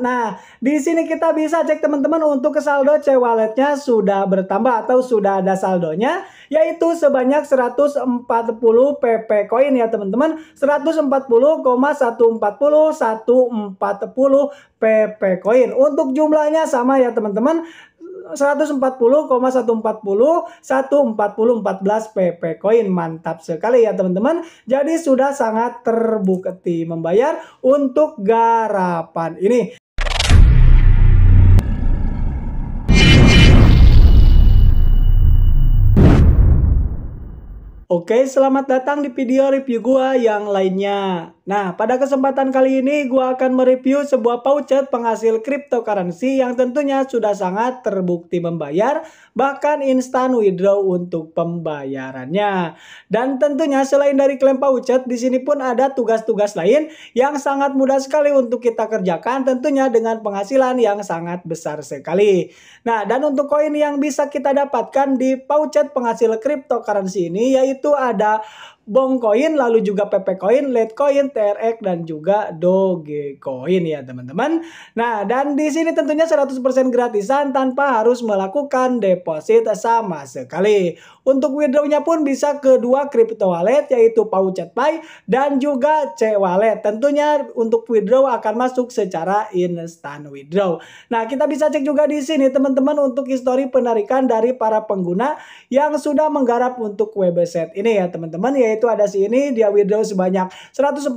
Nah, di sini kita bisa cek teman-teman untuk ke saldo C walletnya sudah bertambah atau sudah ada saldonya yaitu sebanyak 140 PP koin ya teman-teman. 140,140140 PP koin. Untuk jumlahnya sama ya teman-teman. 140,140 14 PP koin mantap sekali ya teman-teman jadi sudah sangat terbukti membayar untuk garapan ini Oke, selamat datang di video review gua yang lainnya. Nah, pada kesempatan kali ini gue akan mereview sebuah pouchet penghasil cryptocurrency yang tentunya sudah sangat terbukti membayar, bahkan instant withdraw untuk pembayarannya. Dan tentunya selain dari klaim pouchet, di sini pun ada tugas-tugas lain yang sangat mudah sekali untuk kita kerjakan tentunya dengan penghasilan yang sangat besar sekali. Nah, dan untuk koin yang bisa kita dapatkan di pouchet penghasil cryptocurrency ini yaitu ada Bong Coin, lalu juga Coin, PP Pepecoin, Coin, TRX, dan juga Doge Coin ya teman-teman. Nah, dan di sini tentunya 100% gratisan tanpa harus melakukan deposit sama sekali. Untuk withdrawnya pun bisa ke dua crypto wallet yaitu Pay dan juga C Wallet. Tentunya untuk withdraw akan masuk secara instant withdraw. Nah, kita bisa cek juga di sini teman-teman untuk histori penarikan dari para pengguna yang sudah menggarap untuk website ini ya teman-teman yaitu yaitu ada si ini dia withdraw sebanyak 144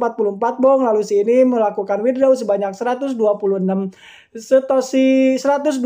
bong lalu si ini melakukan withdraw sebanyak 126 Satoshi 126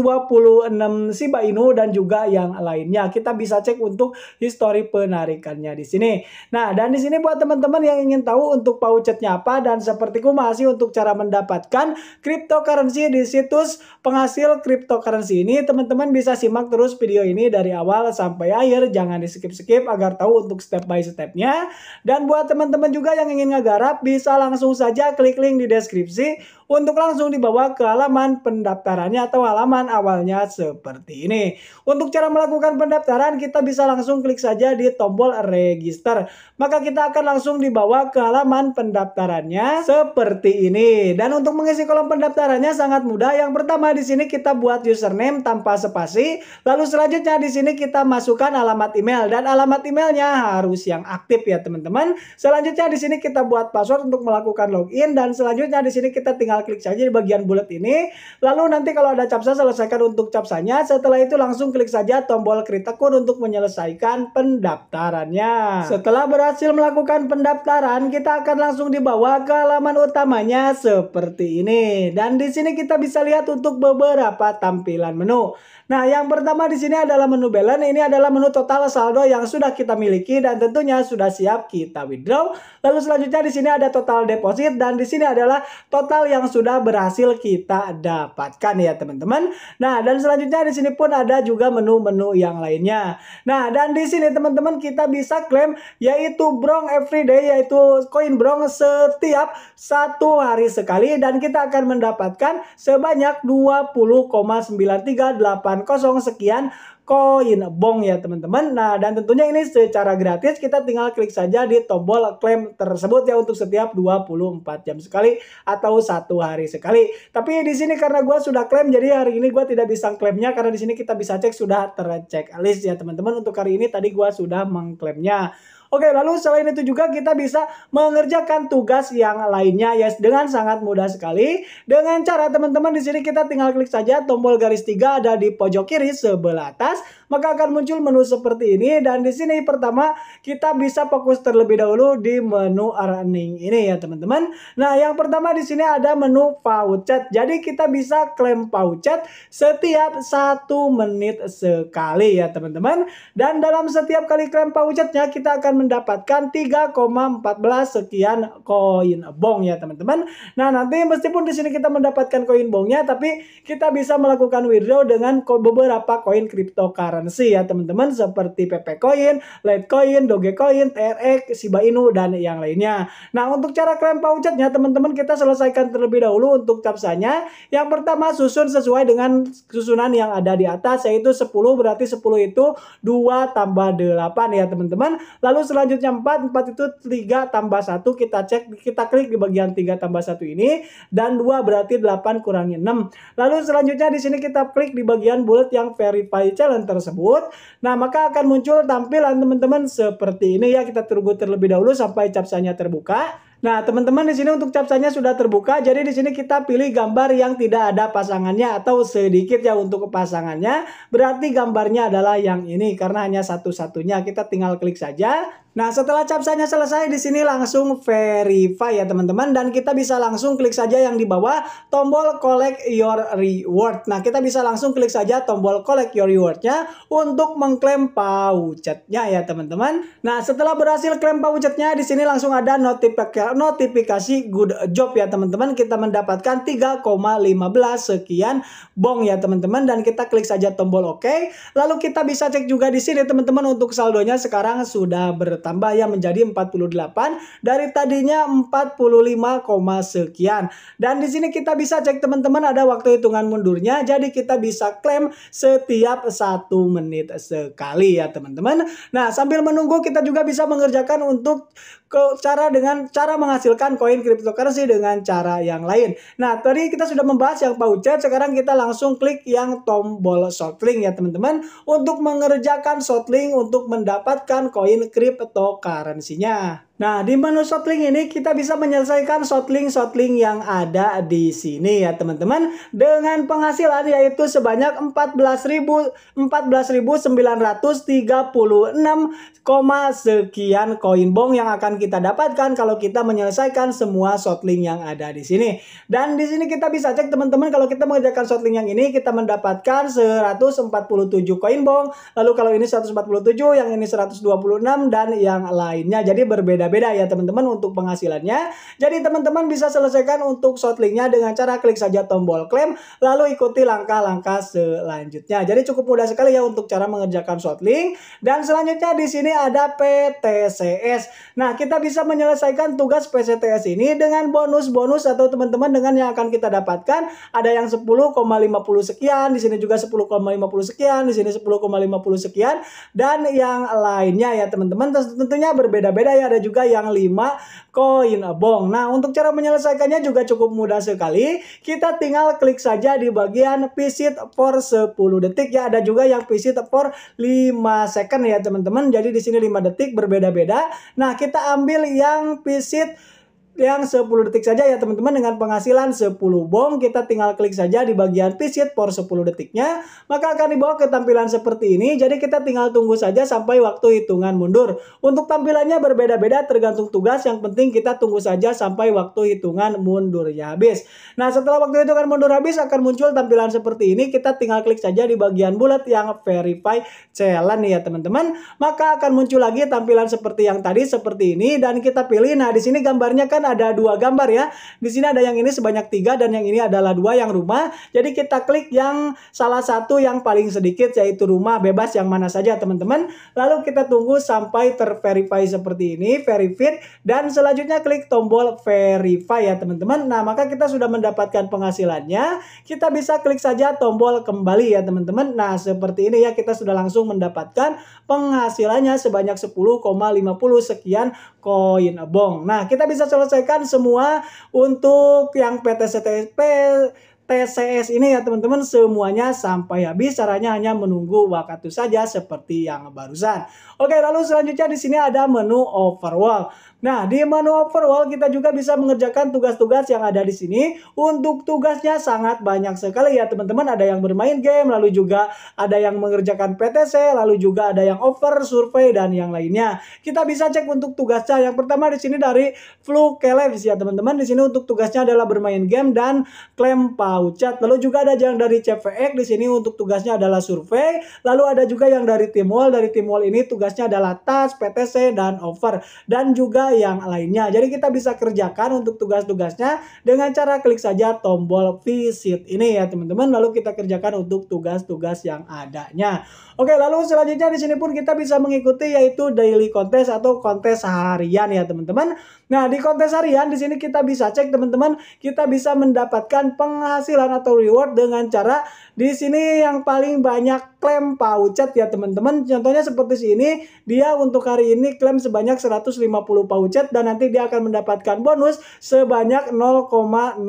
Shiba Inu dan juga yang lainnya. Kita bisa cek untuk histori penarikannya di sini. Nah, dan di sini buat teman-teman yang ingin tahu untuk pouchetnya apa dan seperti sepertiku masih untuk cara mendapatkan cryptocurrency di situs penghasil cryptocurrency ini, teman-teman bisa simak terus video ini dari awal sampai akhir. Jangan di skip-skip agar tahu untuk step by stepnya. Dan buat teman-teman juga yang ingin ngegarap bisa langsung saja klik link di deskripsi untuk langsung dibawa ke halaman pendaftarannya atau halaman awalnya seperti ini. Untuk cara melakukan pendaftaran kita bisa langsung klik saja di tombol register. Maka kita akan langsung dibawa ke halaman pendaftarannya seperti ini. Dan untuk mengisi kolom pendaftarannya sangat mudah. Yang pertama di sini kita buat username tanpa spasi. Lalu selanjutnya di sini kita masukkan alamat email dan alamat emailnya harus yang aktif ya teman-teman. Selanjutnya di sini kita buat password untuk melakukan login dan selanjutnya di sini kita tinggal klik saja di bagian bulat ini. Lalu nanti kalau ada capsa selesaikan untuk capsanya. Setelah itu langsung klik saja tombol kritekun untuk menyelesaikan pendaftarannya. Setelah berhasil melakukan pendaftaran, kita akan langsung dibawa ke halaman utamanya seperti ini. Dan di sini kita bisa lihat untuk beberapa tampilan menu. Nah, yang pertama di sini adalah menu balance. Ini adalah menu total saldo yang sudah kita miliki dan tentunya sudah siap kita withdraw. Lalu selanjutnya di sini ada total deposit dan di sini adalah total yang sudah berhasil kita dapatkan ya, teman-teman. Nah, dan selanjutnya di sini pun ada juga menu-menu yang lainnya. Nah, dan di sini teman-teman kita bisa klaim yaitu Brong Everyday yaitu koin Brong setiap satu hari sekali dan kita akan mendapatkan sebanyak 20,938 sekian koin bong ya teman-teman. Nah dan tentunya ini secara gratis kita tinggal klik saja di tombol klaim tersebut ya untuk setiap 24 jam sekali atau satu hari sekali. Tapi di sini karena gue sudah klaim jadi hari ini gue tidak bisa klaimnya karena di sini kita bisa cek sudah tercek list ya teman-teman. Untuk hari ini tadi gue sudah mengklaimnya. Oke, lalu selain itu juga kita bisa mengerjakan tugas yang lainnya ya yes, dengan sangat mudah sekali. Dengan cara teman-teman di sini kita tinggal klik saja tombol garis tiga ada di pojok kiri sebelah atas, maka akan muncul menu seperti ini dan di sini pertama kita bisa fokus terlebih dahulu di menu earning ini ya teman-teman. Nah, yang pertama di sini ada menu voucher. Jadi kita bisa klaim voucher setiap satu menit sekali ya teman-teman. Dan dalam setiap kali klaim vouchernya kita akan mendapatkan 3,14 sekian koin bong ya teman-teman. Nah nanti meskipun di sini kita mendapatkan koin bongnya tapi kita bisa melakukan withdraw dengan beberapa koin cryptocurrency ya teman-teman seperti PP Coin, Litecoin, Dogecoin, TRX, Shiba Inu dan yang lainnya. Nah untuk cara klaim vouchernya teman-teman kita selesaikan terlebih dahulu untuk capsanya. Yang pertama susun sesuai dengan susunan yang ada di atas yaitu 10 berarti 10 itu 2 tambah 8 ya teman-teman. Lalu selanjutnya 4. 4 itu 3 tambah 1. Kita cek, kita klik di bagian 3 tambah 1 ini. Dan 2 berarti 8 kurangnya 6. Lalu selanjutnya di sini kita klik di bagian bullet yang verify challenge tersebut. Nah, maka akan muncul tampilan teman-teman seperti ini ya. Kita tunggu terlebih dahulu sampai capsanya terbuka. Nah, teman-teman di sini untuk capsanya sudah terbuka. Jadi di sini kita pilih gambar yang tidak ada pasangannya atau sedikit ya untuk pasangannya. Berarti gambarnya adalah yang ini karena hanya satu-satunya. Kita tinggal klik saja. Nah, setelah capsanya selesai di sini langsung verify ya teman-teman dan kita bisa langsung klik saja yang di bawah tombol collect your reward. Nah, kita bisa langsung klik saja tombol collect your rewardnya untuk mengklaim paucetnya ya teman-teman. Nah, setelah berhasil klaim paucetnya di sini langsung ada notifikasi good job ya teman-teman. Kita mendapatkan 3,15 sekian bong ya teman-teman dan kita klik saja tombol oke. OK. Lalu kita bisa cek juga di sini teman-teman untuk saldonya sekarang sudah bertambah bertambah ya menjadi 48 dari tadinya 45, sekian. Dan di sini kita bisa cek teman-teman ada waktu hitungan mundurnya jadi kita bisa klaim setiap satu menit sekali ya teman-teman. Nah sambil menunggu kita juga bisa mengerjakan untuk cara dengan cara menghasilkan koin cryptocurrency dengan cara yang lain. Nah, tadi kita sudah membahas yang voucher, sekarang kita langsung klik yang tombol shortlink ya teman-teman untuk mengerjakan shortlink untuk mendapatkan koin kripto cryptocurrency-nya Nah, di menu shortlink ini kita bisa menyelesaikan shortlink-shortlink yang ada di sini ya teman-teman dengan penghasilan yaitu sebanyak 14.000 14.936, sekian koin bong yang akan kita dapatkan kalau kita menyelesaikan semua shortlink yang ada di sini. Dan di sini kita bisa cek teman-teman kalau kita mengerjakan shortlink yang ini kita mendapatkan 147 koin bong. Lalu kalau ini 147, yang ini 126 dan yang lainnya. Jadi berbeda berbeda-beda ya teman-teman untuk penghasilannya. Jadi teman-teman bisa selesaikan untuk shortlinknya dengan cara klik saja tombol klaim lalu ikuti langkah-langkah selanjutnya. Jadi cukup mudah sekali ya untuk cara mengerjakan shortlink dan selanjutnya di sini ada PTCS. Nah, kita bisa menyelesaikan tugas PCTS ini dengan bonus-bonus atau teman-teman dengan yang akan kita dapatkan ada yang 10,50 sekian, di sini juga 10,50 sekian, di sini 10,50 sekian dan yang lainnya ya teman-teman tentunya berbeda-beda ya ada juga juga yang 5 koin bong. Nah, untuk cara menyelesaikannya juga cukup mudah sekali. Kita tinggal klik saja di bagian visit for 10 detik ya. Ada juga yang visit for 5 second ya, teman-teman. Jadi di sini 5 detik berbeda-beda. Nah, kita ambil yang visit yang 10 detik saja ya teman-teman dengan penghasilan 10 bong kita tinggal klik saja di bagian visit for 10 detiknya maka akan dibawa ke tampilan seperti ini jadi kita tinggal tunggu saja sampai waktu hitungan mundur untuk tampilannya berbeda-beda tergantung tugas yang penting kita tunggu saja sampai waktu hitungan mundur ya habis nah setelah waktu hitungan mundur habis akan muncul tampilan seperti ini kita tinggal klik saja di bagian bulat yang verify challenge ya teman-teman maka akan muncul lagi tampilan seperti yang tadi seperti ini dan kita pilih nah di sini gambarnya kan ada dua gambar ya. Di sini ada yang ini sebanyak tiga dan yang ini adalah dua yang rumah. Jadi kita klik yang salah satu yang paling sedikit yaitu rumah bebas yang mana saja teman-teman. Lalu kita tunggu sampai terverify seperti ini, verified dan selanjutnya klik tombol verify ya teman-teman. Nah maka kita sudah mendapatkan penghasilannya. Kita bisa klik saja tombol kembali ya teman-teman. Nah seperti ini ya kita sudah langsung mendapatkan penghasilannya sebanyak 10,50 sekian koin abong. Nah kita bisa selesai menyelesaikan semua untuk yang PTCTP TCS ini ya teman-teman semuanya sampai habis caranya hanya menunggu waktu saja seperti yang barusan. Oke lalu selanjutnya di sini ada menu overwall. Nah, di manual overall kita juga bisa mengerjakan tugas-tugas yang ada di sini. Untuk tugasnya sangat banyak sekali ya teman-teman. Ada yang bermain game, lalu juga ada yang mengerjakan PTC, lalu juga ada yang over, survei, dan yang lainnya. Kita bisa cek untuk tugasnya. Yang pertama di sini dari Flu Kelebs ya teman-teman. Di sini untuk tugasnya adalah bermain game dan klaim paucat. Lalu juga ada yang dari CVX di sini untuk tugasnya adalah survei. Lalu ada juga yang dari Timwall. Dari Timwall ini tugasnya adalah tas, PTC, dan over. Dan juga yang lainnya. Jadi kita bisa kerjakan untuk tugas-tugasnya dengan cara klik saja tombol visit ini ya teman-teman. Lalu kita kerjakan untuk tugas-tugas yang adanya. Oke, lalu selanjutnya di sini pun kita bisa mengikuti yaitu daily contest atau kontes harian ya teman-teman. Nah, di kontes harian di sini kita bisa cek teman-teman, kita bisa mendapatkan penghasilan atau reward dengan cara di sini yang paling banyak klaim paucet ya teman-teman. Contohnya seperti ini dia untuk hari ini klaim sebanyak 150 Ucet dan nanti dia akan mendapatkan bonus sebanyak 0,012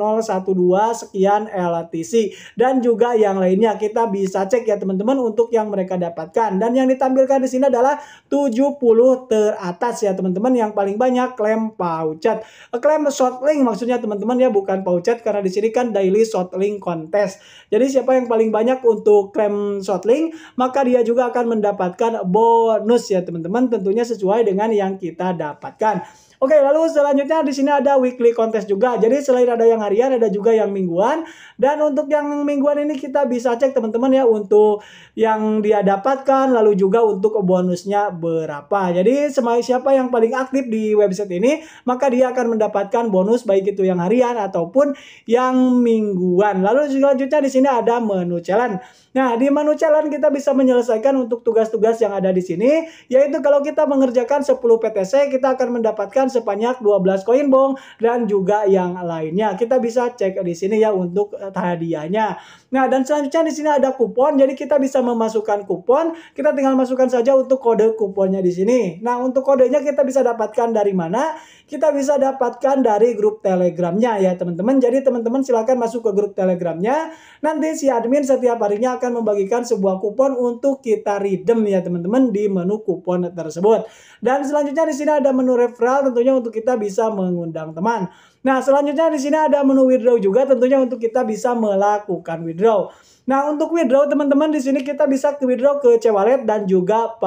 sekian LTC dan juga yang lainnya kita bisa cek ya teman-teman untuk yang mereka dapatkan dan yang ditampilkan di sini adalah 70 teratas ya teman-teman yang paling banyak klaim Pouchet eh, klaim short link maksudnya teman-teman ya bukan Pouchet karena di sini kan daily short link contest jadi siapa yang paling banyak untuk klaim short link maka dia juga akan mendapatkan bonus ya teman-teman tentunya sesuai dengan yang kita dapatkan Oke, lalu selanjutnya di sini ada weekly contest juga. Jadi selain ada yang harian, ada juga yang mingguan. Dan untuk yang mingguan ini kita bisa cek teman-teman ya untuk yang dia dapatkan, lalu juga untuk bonusnya berapa. Jadi semai siapa yang paling aktif di website ini, maka dia akan mendapatkan bonus baik itu yang harian ataupun yang mingguan. Lalu selanjutnya di sini ada menu challenge. Nah, di menu challenge kita bisa menyelesaikan untuk tugas-tugas yang ada di sini, yaitu kalau kita mengerjakan 10 PTC, kita akan mendapatkan sebanyak 12 koin bong dan juga yang lainnya. Kita bisa cek di sini ya untuk eh, hadiahnya. Nah, dan selanjutnya di sini ada kupon. Jadi kita bisa memasukkan kupon. Kita tinggal masukkan saja untuk kode kuponnya di sini. Nah, untuk kodenya kita bisa dapatkan dari mana? Kita bisa dapatkan dari grup Telegramnya ya, teman-teman. Jadi teman-teman silahkan masuk ke grup Telegramnya. Nanti si admin setiap harinya akan membagikan sebuah kupon untuk kita redeem ya, teman-teman di menu kupon tersebut. Dan selanjutnya di sini ada menu referral tentunya untuk kita bisa mengundang teman. Nah, selanjutnya di sini ada menu withdraw juga tentunya untuk kita bisa melakukan withdraw. Nah, untuk withdraw teman-teman di sini kita bisa withdraw ke C dan juga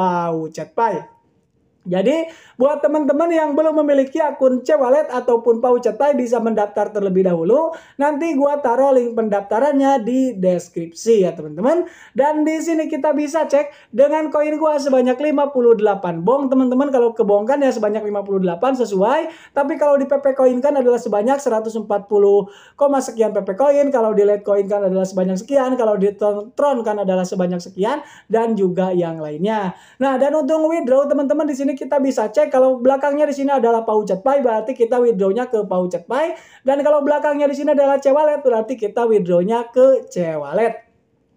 chatpay jadi buat teman-teman yang belum memiliki akun cewalet ataupun Pau Cetai bisa mendaftar terlebih dahulu. Nanti gua taruh link pendaftarannya di deskripsi ya teman-teman. Dan di sini kita bisa cek dengan koin gua sebanyak 58 bong teman-teman kalau kebongkan ya sebanyak 58 sesuai. Tapi kalau di PP koin kan adalah sebanyak 140, sekian PP koin, kalau di koin kan adalah sebanyak sekian, kalau di Tron kan adalah sebanyak sekian dan juga yang lainnya. Nah, dan untuk withdraw teman-teman di sini sini kita bisa cek kalau belakangnya di sini adalah Paucet Pai berarti kita withdrawnya ke Paucet Pai dan kalau belakangnya di sini adalah cewalet berarti kita withdrawnya ke cewalet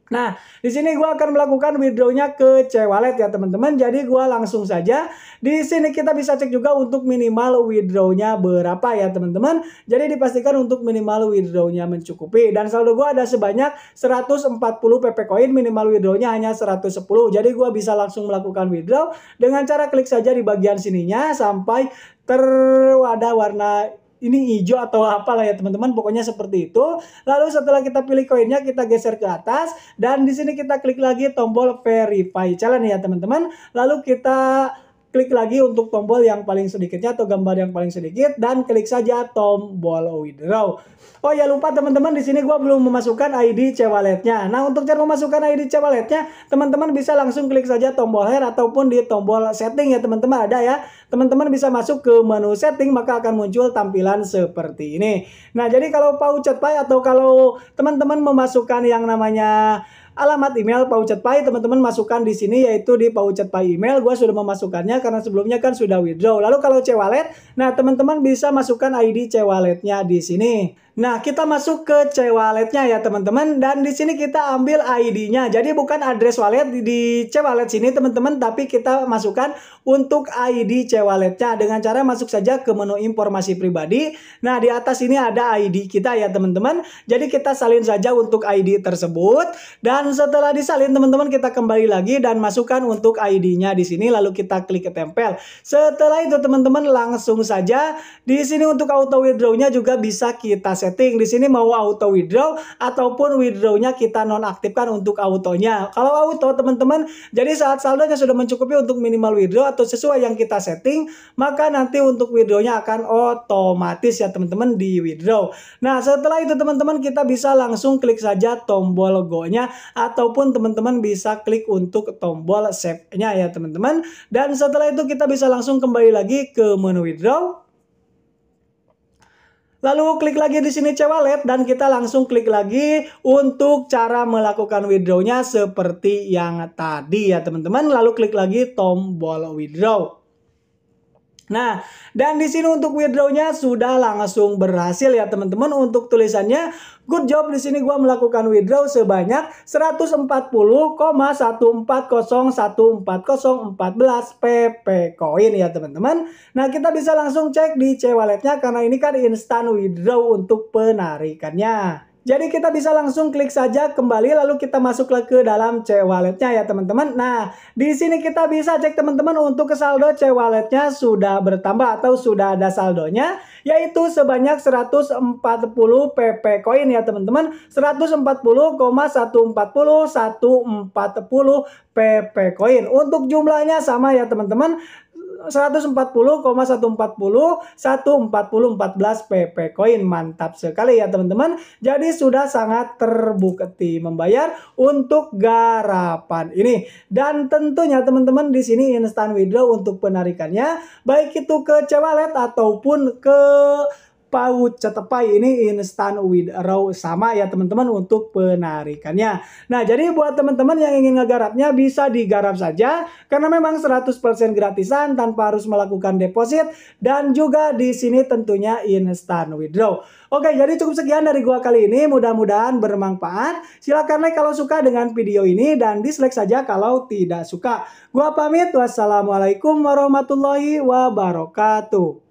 Nah, di sini gue akan melakukan withdrawnya ke C wallet ya teman-teman. Jadi gue langsung saja di sini kita bisa cek juga untuk minimal withdrawnya berapa ya teman-teman. Jadi dipastikan untuk minimal withdrawnya mencukupi dan saldo gue ada sebanyak 140 PP coin minimal withdrawnya hanya 110. Jadi gue bisa langsung melakukan withdraw dengan cara klik saja di bagian sininya sampai terwadah warna ini hijau atau apa lah ya teman-teman pokoknya seperti itu lalu setelah kita pilih koinnya kita geser ke atas dan di sini kita klik lagi tombol verify challenge ya teman-teman lalu kita klik lagi untuk tombol yang paling sedikitnya atau gambar yang paling sedikit dan klik saja tombol withdraw. Oh ya lupa teman-teman di sini gua belum memasukkan ID cewaletnya. Nah, untuk cara memasukkan ID cewaletnya, teman-teman bisa langsung klik saja tombol here ataupun di tombol setting ya teman-teman ada ya. Teman-teman bisa masuk ke menu setting maka akan muncul tampilan seperti ini. Nah, jadi kalau Pau pay atau kalau teman-teman memasukkan yang namanya alamat email Pai teman-teman masukkan di sini yaitu di Pai email gue sudah memasukkannya karena sebelumnya kan sudah withdraw lalu kalau cewalet nah teman-teman bisa masukkan ID cewaletnya di sini Nah, kita masuk ke C walletnya ya teman-teman dan di sini kita ambil ID-nya. Jadi bukan address wallet di C wallet sini teman-teman, tapi kita masukkan untuk ID C walletnya dengan cara masuk saja ke menu informasi pribadi. Nah, di atas ini ada ID kita ya teman-teman. Jadi kita salin saja untuk ID tersebut dan setelah disalin teman-teman kita kembali lagi dan masukkan untuk ID-nya di sini lalu kita klik ke tempel. Setelah itu teman-teman langsung saja di sini untuk auto withdraw-nya juga bisa kita setting. Di sini mau auto withdraw ataupun withdrawnya kita nonaktifkan untuk autonya. Kalau auto teman-teman, jadi saat saldonya sudah mencukupi untuk minimal withdraw atau sesuai yang kita setting, maka nanti untuk withdrawnya akan otomatis ya teman-teman di withdraw. Nah setelah itu teman-teman kita bisa langsung klik saja tombol go-nya ataupun teman-teman bisa klik untuk tombol save-nya ya teman-teman. Dan setelah itu kita bisa langsung kembali lagi ke menu withdraw Lalu klik lagi di sini Cewalet dan kita langsung klik lagi untuk cara melakukan withdrawnya seperti yang tadi ya teman-teman. Lalu klik lagi tombol withdraw. Nah, dan di sini untuk withdrawnya sudah langsung berhasil ya teman-teman untuk tulisannya. Good job di sini gua melakukan withdraw sebanyak 140,1401414 PP koin ya teman-teman. Nah, kita bisa langsung cek di C walletnya karena ini kan instan withdraw untuk penarikannya. Jadi kita bisa langsung klik saja kembali lalu kita masuk ke dalam C Walletnya ya teman-teman. Nah, di sini kita bisa cek teman-teman untuk ke saldo C Walletnya sudah bertambah atau sudah ada saldonya yaitu sebanyak 140 PP koin ya teman-teman. 140,140 140 PP koin. Untuk jumlahnya sama ya teman-teman. 140,140 14 PP koin Mantap sekali ya teman-teman. Jadi sudah sangat terbukti membayar untuk garapan ini. Dan tentunya teman-teman di sini instant withdraw untuk penarikannya baik itu ke Cewalet ataupun ke paut cetepai ini instan with row sama ya teman-teman untuk penarikannya. Nah, jadi buat teman-teman yang ingin ngegarapnya bisa digarap saja karena memang 100% gratisan tanpa harus melakukan deposit dan juga di sini tentunya instant withdraw. Oke, jadi cukup sekian dari gua kali ini. Mudah-mudahan bermanfaat. Silahkan like kalau suka dengan video ini dan dislike saja kalau tidak suka. Gua pamit. Wassalamualaikum warahmatullahi wabarakatuh.